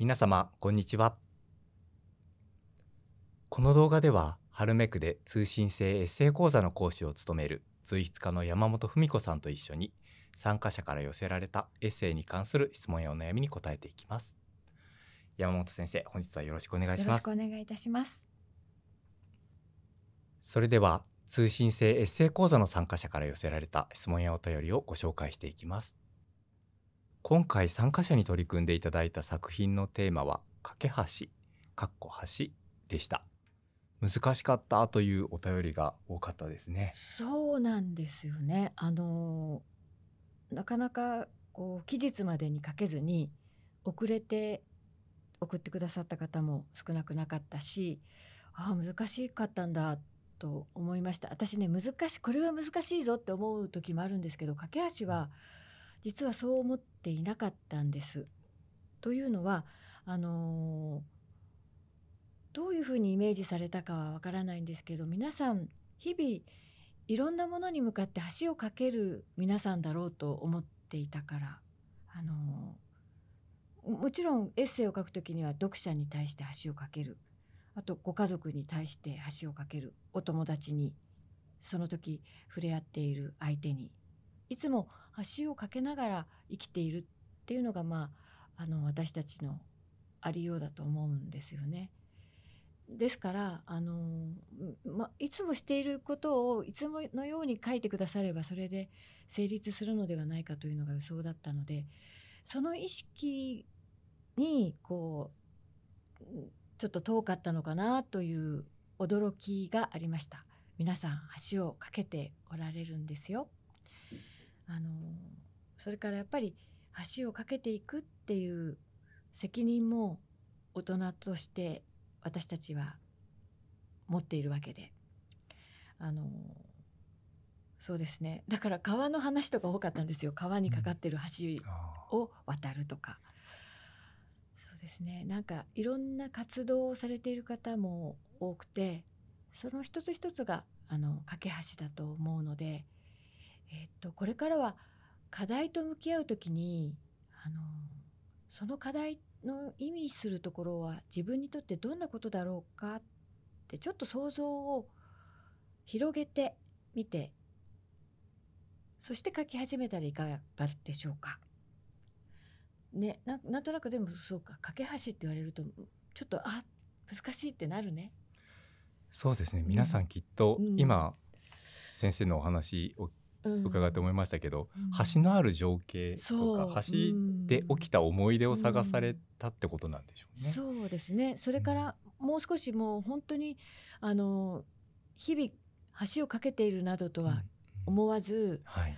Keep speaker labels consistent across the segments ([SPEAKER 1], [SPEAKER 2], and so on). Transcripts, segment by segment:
[SPEAKER 1] 皆様、こんにちは。この動画では、春めくで通信制エッセイ講座の講師を務める随筆家の山本文子さんと一緒に、参加者から寄せられたエッセイに関する質問やお悩みに答えていきます。山本先生、本日はよろしくお願いします。よろしく
[SPEAKER 2] お願いいたします。
[SPEAKER 1] それでは、通信制エッセイ講座の参加者から寄せられた質問やお便りをご紹介していきます。今回参加者に取り組んでいただいた作品のテーマは架け橋かっこ橋でした難しかったというお便りが多かったですね
[SPEAKER 2] そうなんですよねあのなかなかこう期日までにかけずに遅れて送ってくださった方も少なくなかったしああ難しかったんだと思いました私ね難しいこれは難しいぞって思う時もあるんですけど架け橋は、うん実はそう思っていなかったんです。というのはあのどういうふうにイメージされたかはわからないんですけど皆さん日々いろんなものに向かって橋を架ける皆さんだろうと思っていたからあのもちろんエッセイを書くときには読者に対して橋を架けるあとご家族に対して橋を架けるお友達にその時触れ合っている相手にいつも足をかけながら生きているっていうのが、まあ、あの私たちのありようだと思うんですよね。ですからあの、ま、いつもしていることをいつものように書いてくださればそれで成立するのではないかというのが予想だったのでその意識にこうちょっと遠かったのかなという驚きがありました。皆さん足をかけておられるんですよ。あのそれからやっぱり橋を架けていくっていう責任も大人として私たちは持っているわけであのそうですねだから川の話とか多かったんですよ川に架かってる橋を渡るとか、うん、そうですねなんかいろんな活動をされている方も多くてその一つ一つがあの架け橋だと思うのでえっと、これからは課題と向き合う時にあのその課題の意味するところは自分にとってどんなことだろうかってちょっと想像を広げてみてそして書き始めたらいかがでしょうか。ね、ななんとなくでもそうか架け橋って言われるとちょっとあ難しいってなるね。
[SPEAKER 1] そうですね皆さんきっと今、先生のお話を伺って思いましたけど、橋のある情景とか橋で起きた思い出を探されたってことなんでしょう
[SPEAKER 2] ね。そうですねそれからもう少しもう本当にあの日々橋を架けているなどとは思わず、はい、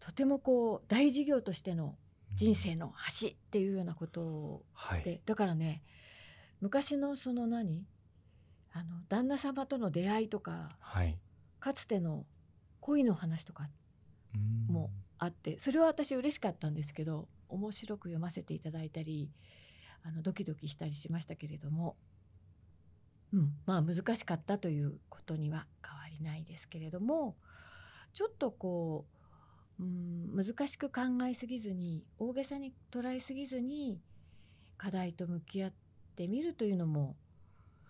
[SPEAKER 2] とてもこう大事業としての人生の橋っていうようなことで、はい、だからね昔のその何あの旦那様との出会いとか、はい、かつての恋の話とかもあってそれは私嬉しかったんですけど面白く読ませていただいたりあのドキドキしたりしましたけれども、うん、まあ難しかったということには変わりないですけれどもちょっとこう、うん、難しく考えすぎずに大げさに捉えすぎずに課題と向き合ってみるというのも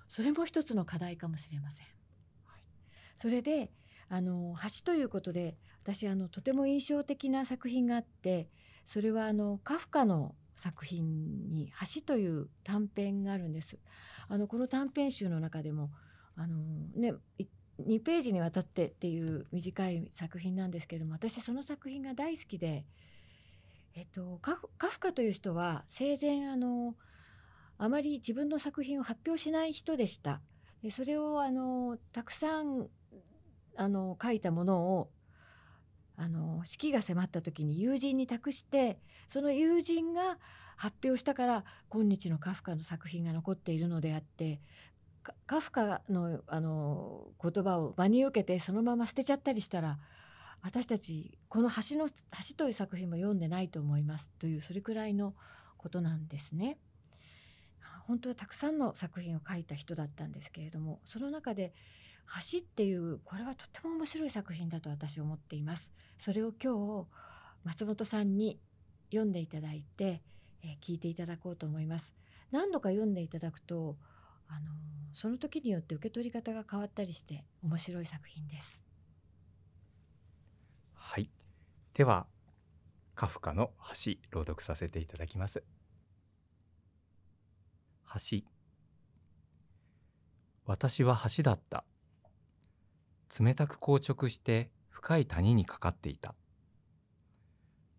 [SPEAKER 2] それも一つの課題かもしれません。はい、それであの橋ということで私あのとても印象的な作品があってそれはあのカフカの作品に「橋」という短編があるんです。あのこの短編集の中でもあの、ね、2ページにわたってっていう短い作品なんですけども私その作品が大好きで、えっと、カフカフカという人は生前あのあまり自分の作品を発表しない人でした。でそれをあのたくさんあの書いたものをあの式が迫った時に友人に託してその友人が発表したから今日のカフカの作品が残っているのであってカフカのあの言葉を真に受けてそのまま捨てちゃったりしたら私たちこの橋の「橋」という作品も読んでないと思いますというそれくらいのことなんですね。本当はたくさんの作品を書いた人だったんですけれどもその中で橋っていうこれはとても面白い作品だと私思っていますそれを今日松本さんに読んでいただいて、えー、聞いていただこうと思います何度か読んでいただくとあのその時によって受け取り方が変わったりして面白い作品です
[SPEAKER 1] はいではカフカの橋朗読させていただきます橋私は橋だった冷たく硬直して深い谷にかかっていた。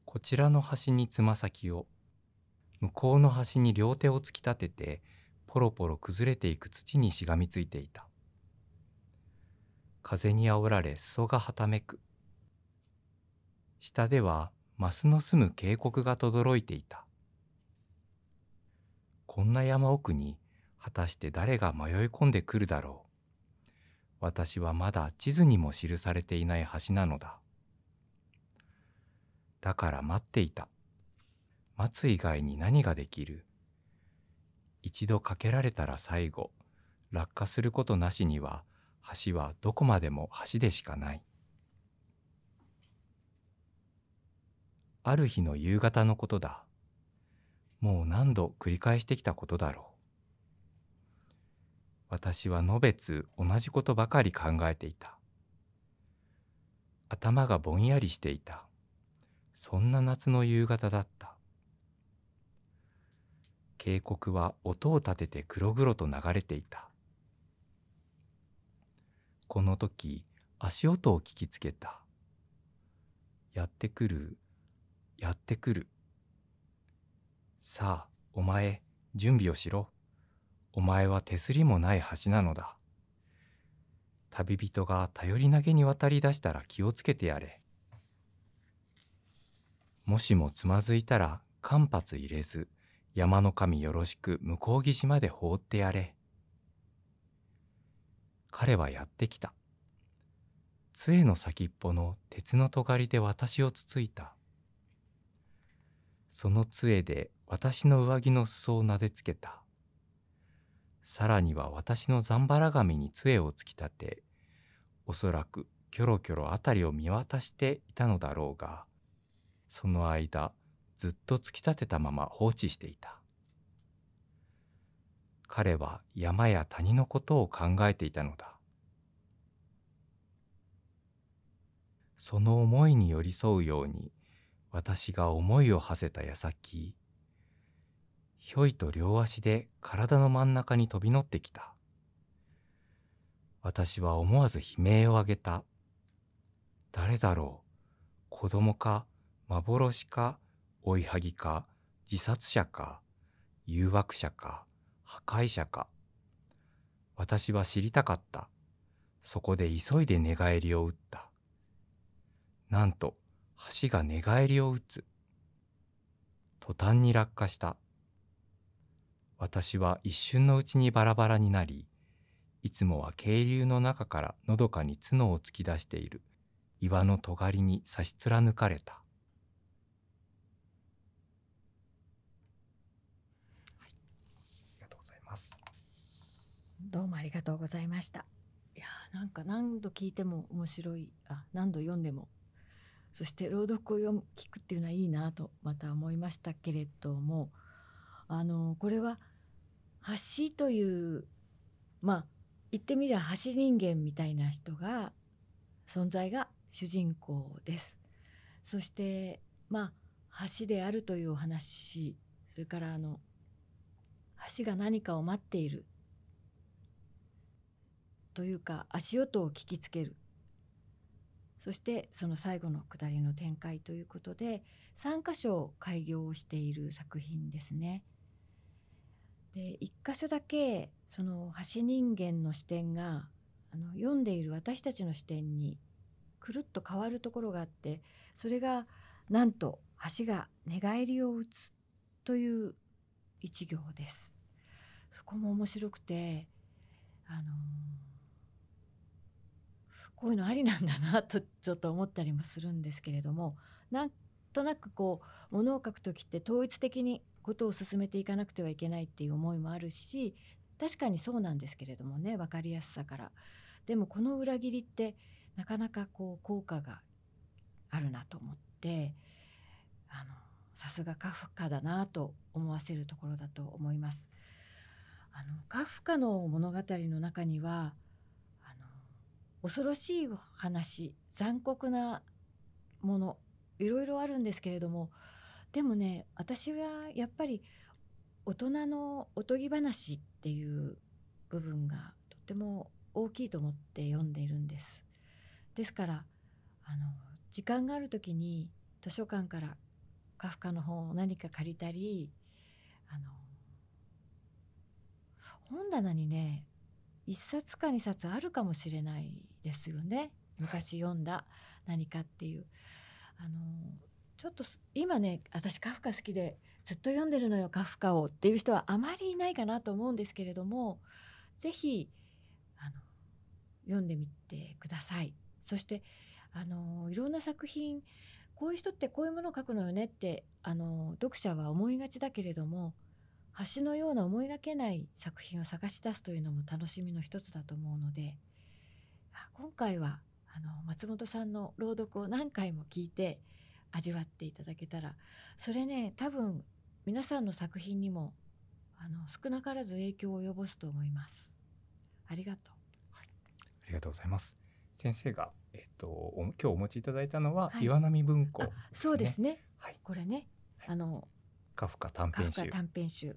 [SPEAKER 1] こちらの端につま先を、向こうの端に両手を突き立てて、ポロポロ崩れていく土にしがみついていた。風にあおられ裾がはためく。下ではマスの住む渓谷がとどろいていた。こんな山奥に果たして誰が迷い込んでくるだろう。私はまだ地図にも記されていない橋なのだ。だから待っていた。待つ以外に何ができる一度かけられたら最後、落下することなしには、橋はどこまでも橋でしかない。ある日の夕方のことだ。もう何度繰り返してきたことだろう。私はのべつ同じことばかり考えていた。頭がぼんやりしていた。そんな夏の夕方だった。渓谷は音を立てて黒々と流れていた。この時、足音を聞きつけた。やってくる、やってくる。さあ、お前、準備をしろ。お前は手すりもない橋なのだ。旅人が頼りなげに渡り出したら気をつけてやれ。もしもつまずいたら間髪入れず、山の神よろしく向こう岸まで放ってやれ。彼はやってきた。杖の先っぽの鉄の尖りで私をつついた。その杖で私の上着の裾をなでつけた。さらには私のざんばら髪に杖を突き立て、おそらくキョロキョロ辺りを見渡していたのだろうが、その間、ずっと突き立てたまま放置していた。彼は山や谷のことを考えていたのだ。その思いに寄り添うように、私が思いを馳せた矢先、ひょいと両足で体の真ん中に飛び乗ってきた。私は思わず悲鳴を上げた。誰だろう子供か、幻か、追いはぎか、自殺者か、誘惑者か、破壊者か。私は知りたかった。そこで急いで寝返りを打った。なんと、橋が寝返りを打つ。途端に落下した。私は一瞬のうちにバラバラになりいつもは渓流の中からのどかに角を突き出している岩の尖りに差し貫かれた、
[SPEAKER 2] はい、ありがとうございますどうもありがとうございましたいやなんか何度聞いても面白いあ何度読んでもそして朗読を読む聞くっていうのはいいなとまた思いましたけれどもあのこれは橋というまあ言ってみりゃ橋人間みたいな人が存在が主人公です。そしてまあ橋であるというお話それからあの橋が何かを待っているというか足音を聞きつけるそしてその最後の下りの展開ということで3箇所開業をしている作品ですね。で一箇所だけその橋人間の視点があの読んでいる私たちの視点にくるっと変わるところがあってそれがなんと橋が寝返りを打つという一行です。そこも面白くてあのこういうのありなんだなとちょっと思ったりもするんですけれどもなんとなくこう物を書く時って統一的にことを進めていかなくてはいけないっていう思いもあるし確かにそうなんですけれどもね分かりやすさからでもこの裏切りってなかなかこう効果があるなと思ってあのさすがカフカだなと思わせるところだと思います。あのカフカの物語の中にはあの恐ろしい話残酷なものいろいろあるんですけれどもでもね私はやっぱり大人のおとぎ話っていう部分がとても大きいと思って読んでいるんです。ですからあの時間がある時に図書館からカフカの本を何か借りたりあの本棚にね1冊か2冊あるかもしれないですよね昔読んだ何かっていう。あのちょっと今ね私カフカ好きでずっと読んでるのよカフカをっていう人はあまりいないかなと思うんですけれども是非読んでみてください。そしてあのいろんな作品こういう人ってこういうものを書くのよねってあの読者は思いがちだけれども橋のような思いがけない作品を探し出すというのも楽しみの一つだと思うので今回はあの松本さんの朗読を何回も聞いて味わっていただけたらそれね多分皆さんの作品にもあの少なからず影響を及ぼすと思います。ありがとう。は
[SPEAKER 1] い、ありがとうございます。先生がえっ、と今日お持ちいただいた
[SPEAKER 2] のは、岩波
[SPEAKER 1] 文庫、ね、そうです
[SPEAKER 2] ね。はい、これね、はい、あの
[SPEAKER 1] カフカ短編集。短
[SPEAKER 2] 編集。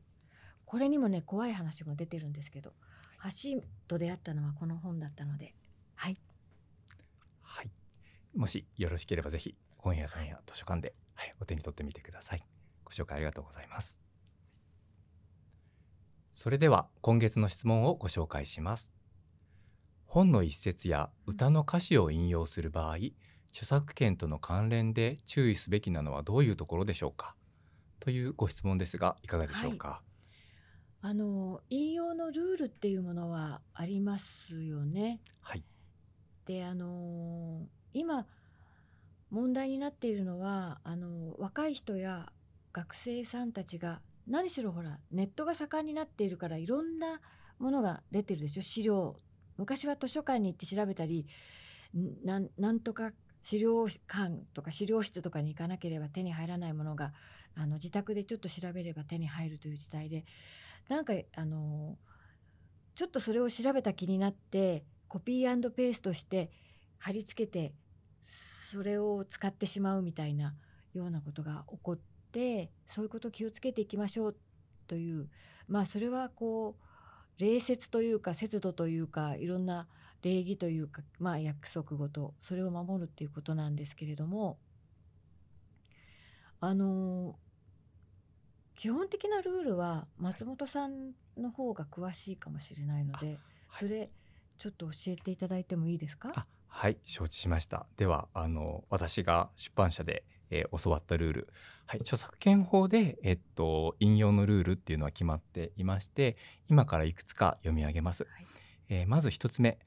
[SPEAKER 2] これにもね怖い話も出てるんですけど、はい、橋と出会ったのはこの本だったので、はい。
[SPEAKER 1] はい。もしよろしければぜひ本屋さんや図書館で、はい、お手に取ってみてください。ご紹介ありがとうございます。それでは今月の質問をご紹介します。本の一節や歌の歌詞を引用する場合、著作権との関連で注意すべきなのはどういうところでしょうかというご質問ですがいかがでしょうか、
[SPEAKER 2] はい、あの引用のルールっていうものはありますよね。はい、であの今問題になっているのはあの若い人や学生さんたちが何しろほらネットが盛んになっているからいろんなものが出てるでしょ資料昔は図書館に行って調べたりなんとか資料館とか資料室とかに行かなければ手に入らないものがあの自宅でちょっと調べれば手に入るという時代でなんかあのちょっとそれを調べた気になってコピーペーストして貼り付けてそれを使ってしまうみたいなようなことが起こってそういうこと気をつけていきましょうというまあそれはこう礼節というか節度というかいろんな礼儀というか、まあ、約束事それを守るっていうことなんですけれどもあの基本的なルールは松本さんの方が詳しいかもしれないので、はい、それちょっと教えていただいてもいいですか
[SPEAKER 1] はい承知しましたではあの私が出版社で、えー、教わったルール、はい、著作権法で、えっと、引用のルールっていうのは決まっていまして今からいくつか読み上げます、はい、えー、まず1つ目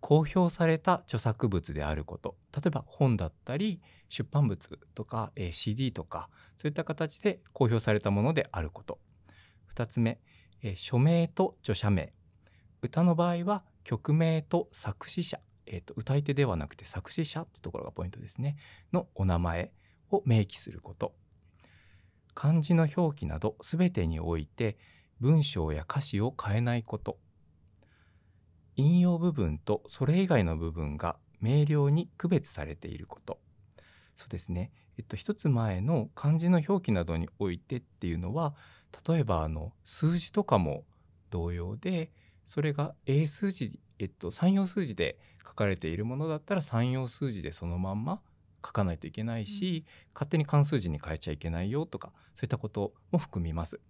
[SPEAKER 1] 公表された著作物であること例えば本だったり出版物とか、えー、CD とかそういった形で公表されたものであること2つ目、えー、署名と著者名歌の場合は曲名と作詞者えっと、歌い手ではなくて作詞者ってところがポイントですねのお名前を明記すること漢字の表記など全てにおいて文章や歌詞を変えないこと引用部分とそれ以外の部分が明瞭に区別されていることそうですね、えっと、一つ前の漢字の表記などにおいてっていうのは例えばあの数字とかも同様でそれが英数字、えっと、3、4数字で書かれているものだったら3用数字でそのまんま書かないといけないし、うん、勝手に関数字に変えちゃいけないよとかそういったことも含みます。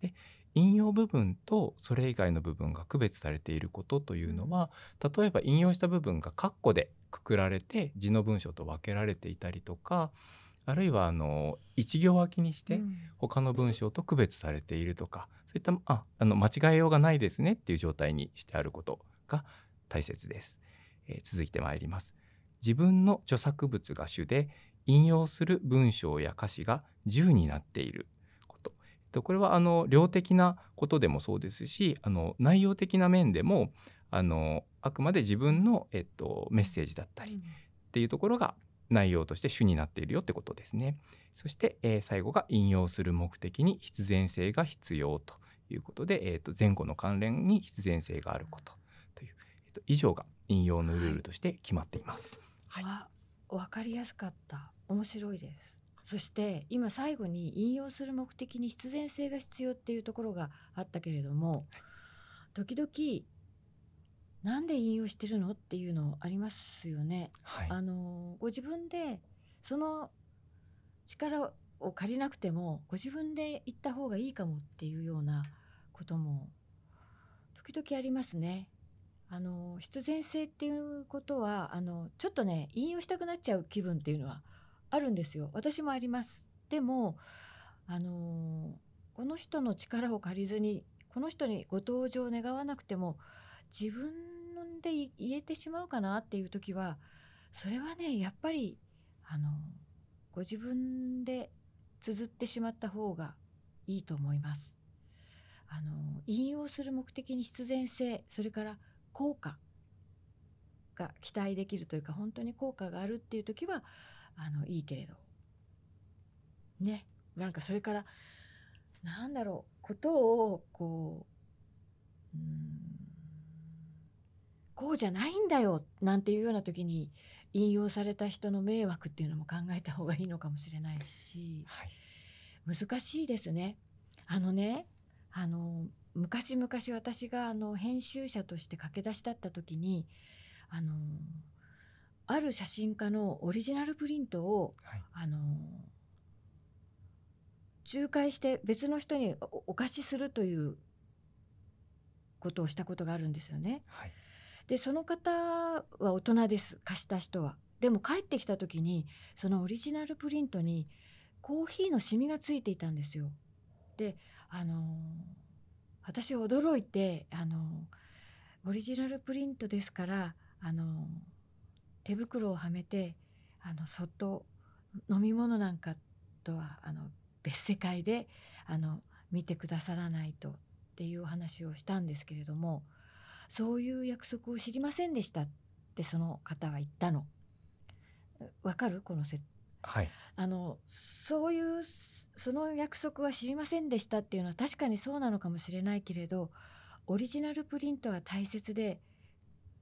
[SPEAKER 1] で引用部分とそれ以外の部分が区別されていることというのは例えば引用した部分が括弧でくくられて字の文章と分けられていたりとかあるいはあの一行脇にして他の文章と区別されているとか、そういったああの間違えようがないですねっていう状態にしてあることが大切です。え続いてまいります。自分の著作物が主で引用する文章や歌詞が10になっていること。これはあの量的なことでもそうですしあの内容的な面でもあのあくまで自分の、えっと、メッセージだったりっていうところが内容として主になっているよってことですね。そして、えー、最後が引用する目的に必然性が必要ということで、えーと、前後の関連に必然性があることという、えーと以上が引用のルールとして決まっています。
[SPEAKER 2] はい、わかりやすかった面白いですそして今最後に引用する目的に必然性が必要っていうところがあったけれども、はい、時々なんで引用してるのっていうのありますよね。はい、あのご自分でその力を借りなくてもご自分で言った方がいいかもっていうようなことも時々ありますね。あの必然性っていうことはあのちょっとね引用したくなっちゃう気分っていうのはあるんですよ私もありますでもあのこの人の力を借りずにこの人にご登場を願わなくても自分で言えてしまうかなっていう時はそれはねやっぱりあのご自分で綴ってしまった方がいいと思います。あの引用する目的に必然性それから効果が期待できるというか本当に効果があるっていう時はあのいいけれどねなんかそれからなんだろうことをこううんこうじゃないんだよなんていうような時に引用された人の迷惑っていうのも考えた方がいいのかもしれないし、はい、難しいですね。あのねあの昔々私があの編集者として駆け出しだった時にあのある写真家のオリジナルプリントを、はい、あの仲介して別の人にお貸しするということをしたことがあるんですよね。はい、でその方は大人です貸した人は。でも帰ってきた時にそのオリジナルプリントにコーヒーのシミがついていたんですよ。であのー私驚いてあのオリジナルプリントですからあの手袋をはめてあのそっと飲み物なんかとはあの別世界であの見てくださらないとっていう話をしたんですけれどもそういう約束を知りませんでしたってその方は言ったの。わかるこの説はい、あのそういうその約束は知りませんでしたっていうのは確かにそうなのかもしれないけれどオリジナルプリントは大切で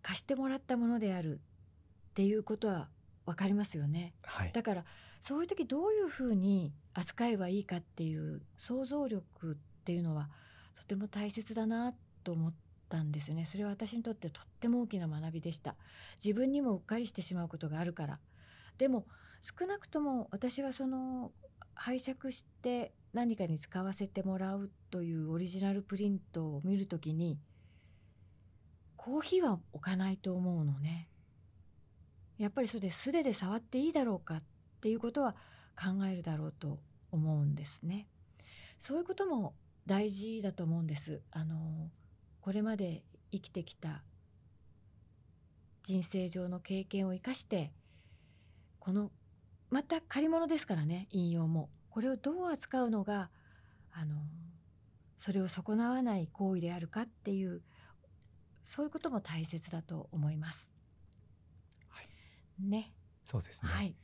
[SPEAKER 2] 貸してもらったものであるっていうことは分かりますよね、はい、だからそういう時どういうふうに扱えばいいかっていう想像力っていうのはとても大切だなと思ったんですよねそれは私にとってとっても大きな学びでした自分にもうっかりしてしまうことがあるからでも少なくとも私はその拝借して何かに使わせてもらうというオリジナルプリントを見るときにコーヒーは置かないと思うのね。やっぱりそれで素手で触っていいだろうかっていうことは考えるだろうと思うんですね。そういうことも大事だと思うんです。あのこれまで生きてきた人生上の経験を生かしてこのまた借り物ですからね引用もこれをどう扱うのがあのそれを損なわない行為であるかっていうそういうことも大切だと思います。はい、ね。そうですね。はい、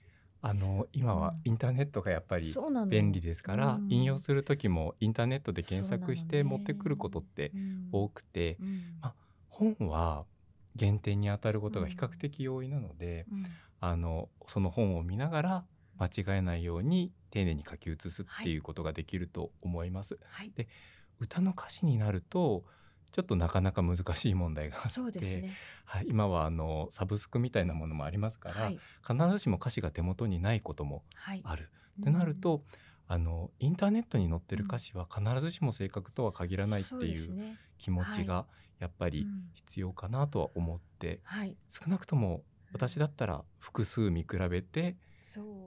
[SPEAKER 1] あの今はインターネットがやっぱり便利ですから、うん、引用する時もインターネットで検索して持ってくることって多くて、ねうんうん、まあ、本は原点にあたることが比較的容易なので、あのその本を見ながら間違えないように丁寧に書き写すっていうことができると思います。はい、で歌の歌詞になるとちょっとなかなか難しい問題があって、ね、はい、今はあのサブスクみたいなものもありますから、はい、必ずしも歌詞が手元にないこともある。はい、ってなると、うん、あのインターネットに載ってる歌詞は必ずしも正確とは限らないっていう
[SPEAKER 2] 気持ちが
[SPEAKER 1] やっぱり必要かなとは思って、うんはい、少なくとも私だったら複数見比べて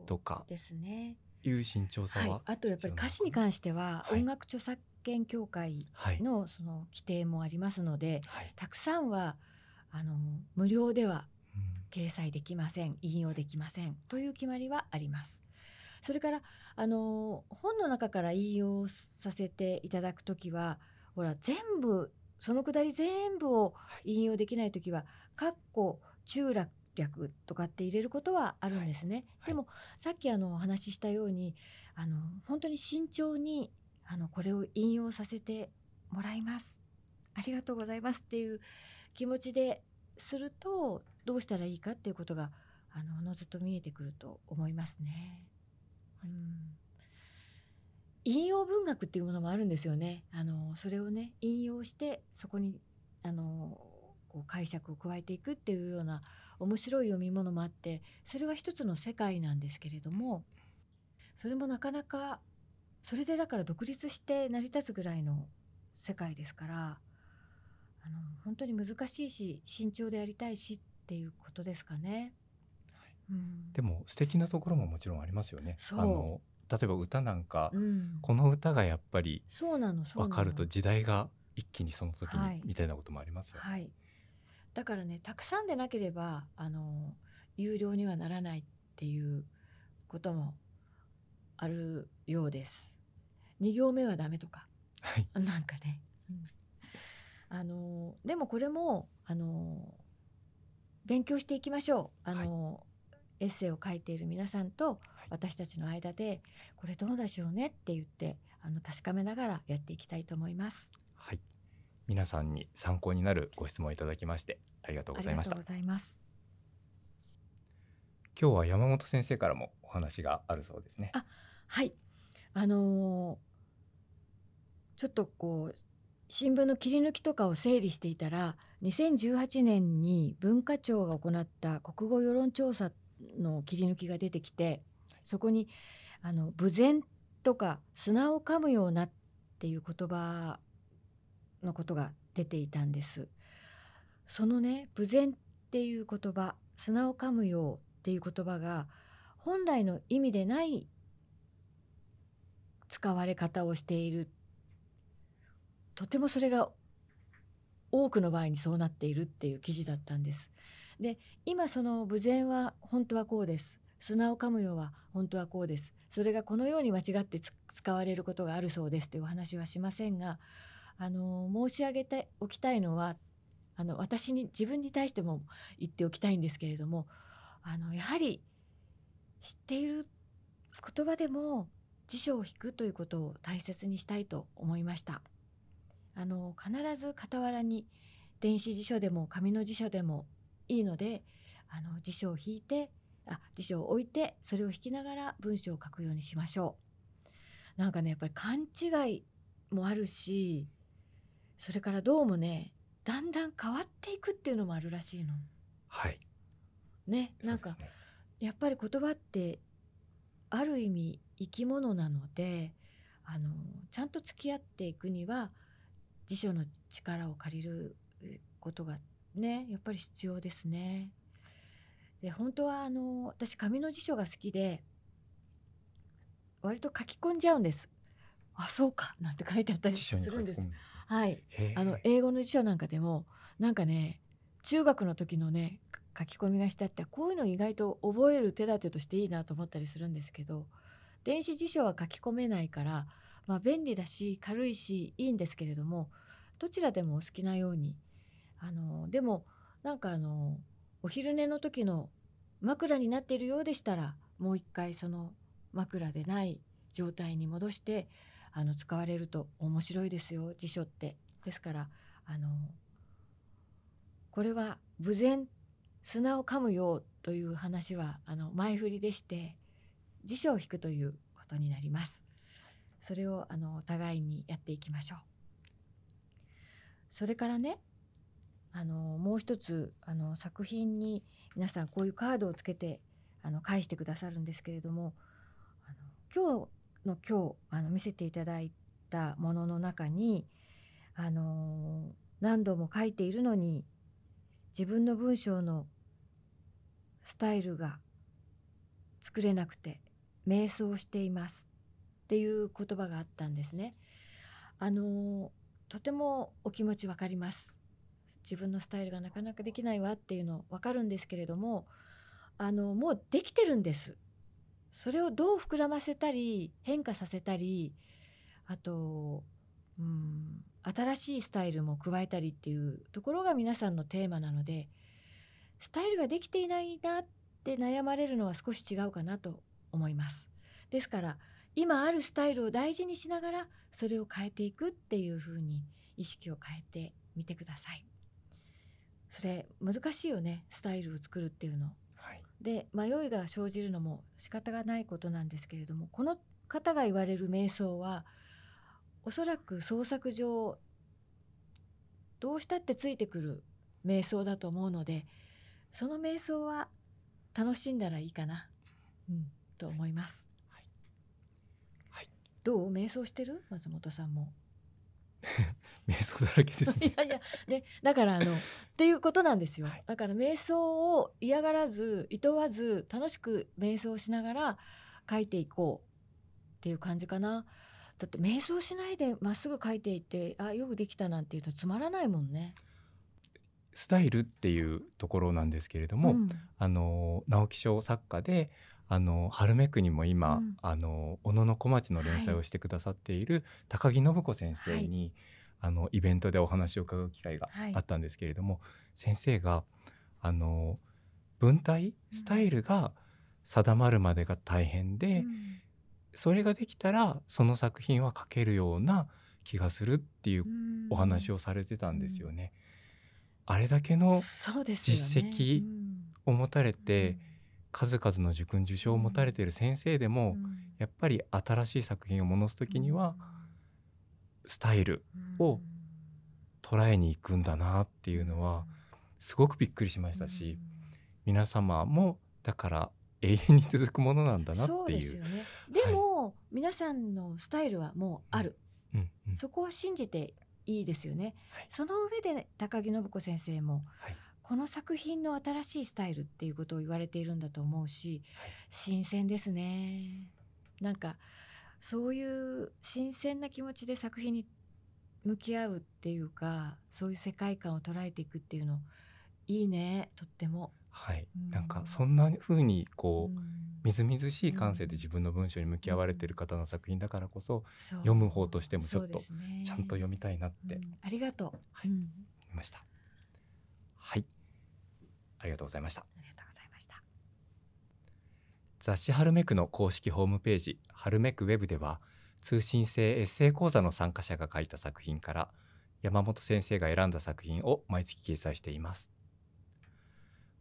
[SPEAKER 2] とかですね
[SPEAKER 1] いう慎重さは、はい、あ
[SPEAKER 2] とやっぱり歌詞に関しては音楽著作権協会のその規定もありますので、はい、たくさんはあの無料では掲載できません、うん、引用できませんという決まりはあります。それからあの本の中から引用させていただく時はほら全部そのくだり全部を引用できない時は「括弧中落略とかって入れることはあるんですね。はい、でも、さっきあのお話ししたようにあの本当に慎重にあのこれを引用させてもらいます。ありがとうございますっていう気持ちでするとどうしたらいいかっていうことがあのおのずと見えてくると思いますね。うん引用文学っていうものもあるんですよね。あのそれをね引用してそこにあのこう解釈を加えていくっていうような面白い読み物もあってそれは一つの世界なんですけれどもそれもなかなかそれでだから独立して成り立つぐらいの世界ですからあの本当に難しいし慎重でやりたいしっていうことですかね。
[SPEAKER 1] うん、でも素敵なところももちろんありますよね。あの例えば歌なんか、うん、この歌がやっぱり
[SPEAKER 2] 分かると
[SPEAKER 1] 時代が一気にその時にみたいなこともありますよね。
[SPEAKER 2] はいはいだからねたくさんでなければあの有料にはならないっていうこともあるようです。2行目はダメとか、はい、なんかね、うん、あのでもこれもあの勉強していきましょう。あの、はい、エッセイを書いている皆さんと私たちの間で、これどうでしょうねって言ってあの確かめながらやっていきたいと思います。はい
[SPEAKER 1] 皆さんに参考になるご質問いただきましてありがとうございました。今日は山本先生からもお話があるそうですね。
[SPEAKER 2] はい。あのー、ちょっとこう新聞の切り抜きとかを整理していたら2018年に文化庁が行った国語世論調査の切り抜きが出てきてそこにあの「無前とか「砂を噛むような」っていう言葉のことが出ていたんです。そのね、無前っていう言葉、砂を噛むようっていう言葉が本来の意味でない使われ方をしている。とてもそれが多くの場合にそうなっているっていう記事だったんです。で、今その無前は本当はこうです。砂を噛むよは本当はこうです。それがこのように間違って使われることがあるそうですというお話はしませんが、あの申し上げておきたいのはあの私に自分に対しても言っておきたいんですけれどもあのやはり知っている言葉でも辞書を引くということを大切にしたいと思いました。あの必ず傍らに電子辞書でも紙の辞書でもいいのであの辞書を引いてあ辞書を置いてそれを引きながら文章を書くようにしましょう。なんかねやっぱり勘違いもあるしそれからどうもねだんだん変わっていくっていうのもあるらしいの。はいねなんか、ね、やっぱり言葉ってある意味生き物なのであのちゃんと付き合っていくには辞書の力を借りることがねやっぱり必要ですね。で本当はあの私紙の辞書が好きで割と書き込んじゃうんです。あそうかなんて書いてあったりするんです。ですはい、あの英語の辞書なんかでもなんかね中学の時のね書き込みがしたってこういうの意外と覚える手立てとしていいなと思ったりするんですけど電子辞書は書き込めないから、まあ、便利だし軽いしいいんですけれどもどちらでもお好きなようにあのでもなんかあのお昼寝の時の枕になっているようでしたらもう一回その枕でない状態に戻してあの使われると面白いですよ辞書って。ですからあのこれは「無前砂を噛むよう」という話はあの前振りでして辞書を引くということになります。それをあのお互いにやっていきましょう。それからねあのもう一つあの作品に皆さんこういうカードをつけてあの返してくださるんですけれどもあの今日の今日あの見せていただいたものの中にあの何度も書いているのに自分の文章のスタイルが作れなくて瞑想していますっていう言葉があったんですね。あのとてもお気持ちわかります。自分のスタイルがなかなかできないわっていうの分かるんですけれどもあのもうできてるんですそれをどう膨らませたり変化させたりあと、うん、新しいスタイルも加えたりっていうところが皆さんのテーマなのでスタイルができていないなって悩まれるのは少し違うかなと思います。ですから今あるスタイルを大事にしながらそれを変えていくっていうふうに意識を変えてみてください。それ難しいよねスタイルを作るっていうので迷いが生じるのも仕方がないことなんですけれどもこの方が言われる瞑想はおそらく創作上どうしたってついてくる瞑想だと思うのでその瞑想は楽しんだらいいかな、うん、と思います。はい、はい、どう瞑想してる松本さんも 瞑想だらけです、ね、いやいやねだからあの っていうことなんですよ、はい、だから瞑想を嫌がらず厭わず楽しく瞑想しながら書いていこうっていう感じかなだって瞑想しないでまっすぐ書いていってあよくできたなんていうとつまらないもんね
[SPEAKER 1] スタイルっていうところなんですけれども、うん、あの直木賞作家であの春めくにも今、うん、あの小野の小町の連載をしてくださっている高木信子先生に、はい、あのイベントでお話を伺う機会があったんですけれども、はい、先生があの文体スタイルが定まるまでが大変で、うん、それができたらその作品は書けるような気がするっていうお話をされてたんですよね。うん、あれだけの実績を持たれて、数々の受訓受賞を持たれている先生でも、やっぱり新しい作品をものす時には、スタイルを捉えに行くんだなっていうのはすごくびっくりしましたし、皆様もだから永遠に続くものなんだなっていう。う
[SPEAKER 2] でね、でも、はい、皆さんのスタイルはもうある、うんうん、そこは信じていいですよね。はい、その上で高木信子先生も、はいこの作品の新しいスタイルっていうことを言われているんだと思うし、新鮮ですね。なんかそういう新鮮な気持ちで作品に向き合うっていうかそういう世界観を捉えていくっていうのいいねとっても。はい、
[SPEAKER 1] なんかそんな風にこう、うん、みずみずしい感性で自分の文章に向き合われてる方の作品だからこそ、うん、読む方としてもちょっと、ちゃんと読みたいなって、
[SPEAKER 2] ありがとう、はい、
[SPEAKER 1] ました。はいありがとうございました。あ
[SPEAKER 2] りがとうございました。
[SPEAKER 1] 雑誌春めくの公式ホームページ、春めくウェブでは、通信制エッセイ講座の参加者が書いた作品から、山本先生が選んだ作品を毎月掲載しています。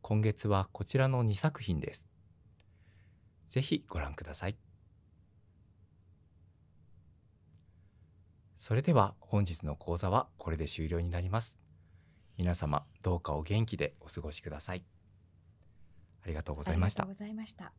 [SPEAKER 1] 今月はこちらの2作品です。ぜひご覧ください。それでは本日の講座はこれで終了になります。皆様どうかお元気でお過ごしくださいありがとうございました
[SPEAKER 2] ありがとうございました